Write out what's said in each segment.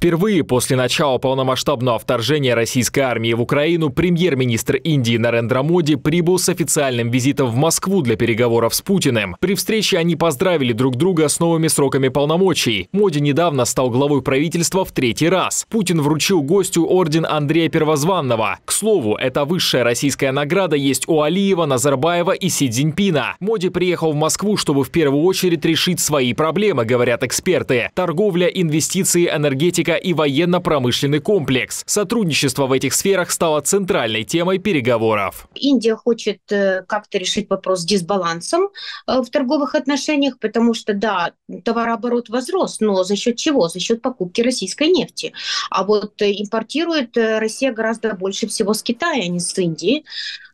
Впервые после начала полномасштабного вторжения российской армии в Украину премьер-министр Индии Нарендра Моди прибыл с официальным визитом в Москву для переговоров с Путиным. При встрече они поздравили друг друга с новыми сроками полномочий. Моди недавно стал главой правительства в третий раз. Путин вручил гостю орден Андрея Первозванного. К слову, эта высшая российская награда есть у Алиева, Назарбаева и Си Цзиньпина. Моди приехал в Москву, чтобы в первую очередь решить свои проблемы, говорят эксперты. Торговля, инвестиции, энергетика энергетика и военно-промышленный комплекс. Сотрудничество в этих сферах стало центральной темой переговоров. Индия хочет э, как-то решить вопрос с дисбалансом э, в торговых отношениях, потому что, да, товарооборот возрос, но за счет чего? За счет покупки российской нефти. А вот э, импортирует Россия гораздо больше всего с Китая, а не с Индии.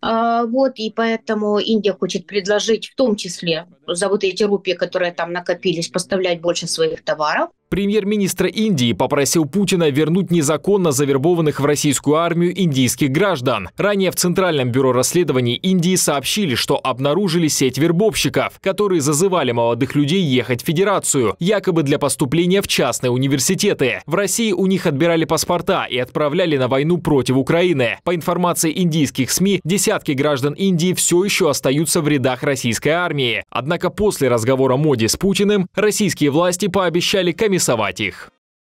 А, вот, и поэтому Индия хочет предложить в том числе за вот эти рупии, которые там накопились, поставлять больше своих товаров. Премьер-министр Индии попросил Путина вернуть незаконно завербованных в российскую армию индийских граждан. Ранее в Центральном бюро расследований Индии сообщили, что обнаружили сеть вербовщиков, которые зазывали молодых людей ехать в Федерацию, якобы для поступления в частные университеты. В России у них отбирали паспорта и отправляли на войну против Украины. По информации индийских СМИ, десятки граждан Индии все еще остаются в рядах российской армии. Однако после разговора Моди с Путиным российские власти пообещали комиссию комиссовать их.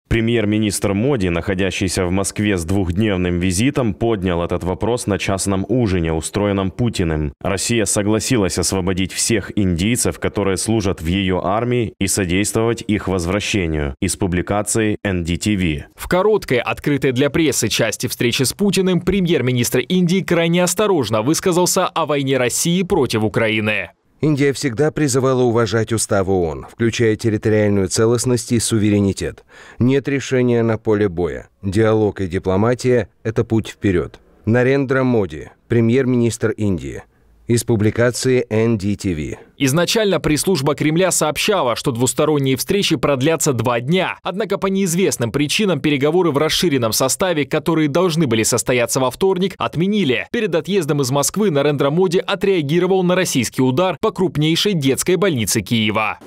Премьер-министр Моди, находящийся в Москве с двухдневным визитом, поднял этот вопрос на частном ужине, устроенном Путиным. Россия согласилась освободить всех индийцев, которые служат в ее армии, и содействовать их возвращению. Из публикации NDTV. В короткой, открытой для прессы части встречи с Путиным премьер-министр Индии крайне осторожно высказался о войне России против Украины. Индия всегда призывала уважать устав ООН, включая территориальную целостность и суверенитет. Нет решения на поле боя. Диалог и дипломатия – это путь вперед. Нарендра Моди, премьер-министр Индии. Из публикации NDTV. Изначально пресс-служба Кремля сообщала, что двусторонние встречи продлятся два дня. Однако по неизвестным причинам переговоры в расширенном составе, которые должны были состояться во вторник, отменили. Перед отъездом из Москвы на Рендромоде отреагировал на российский удар по крупнейшей детской больнице Киева.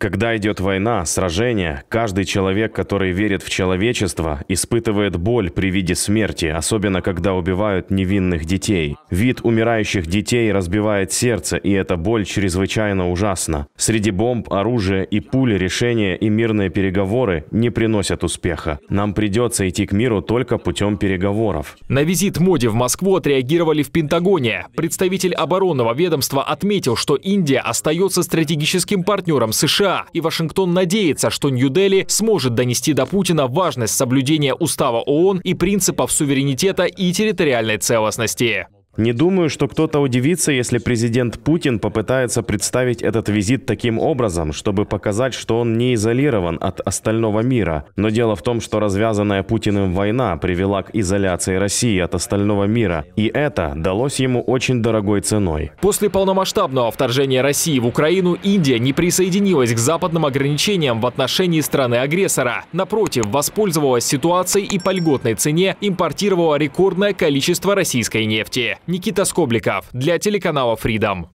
Когда идет война, сражение, каждый человек, который верит в человечество, испытывает боль при виде смерти, особенно когда убивают невинных детей. Вид умирающих детей разбивает сердце, сердце, и эта боль чрезвычайно ужасна. Среди бомб, оружия и пули решения и мирные переговоры не приносят успеха. Нам придется идти к миру только путем переговоров. На визит Моди в Москву отреагировали в Пентагоне. Представитель оборонного ведомства отметил, что Индия остается стратегическим партнером США, и Вашингтон надеется, что Нью-Дели сможет донести до Путина важность соблюдения устава ООН и принципов суверенитета и территориальной целостности. Не думаю, что кто-то удивится, если президент Путин попытается представить этот визит таким образом, чтобы показать, что он не изолирован от остального мира. Но дело в том, что развязанная Путиным война привела к изоляции России от остального мира, и это далось ему очень дорогой ценой. После полномасштабного вторжения России в Украину Индия не присоединилась к западным ограничениям в отношении страны-агрессора. Напротив, воспользовалась ситуацией и по льготной цене импортировала рекордное количество российской нефти. Никита Скобликов для телеканала Freedom.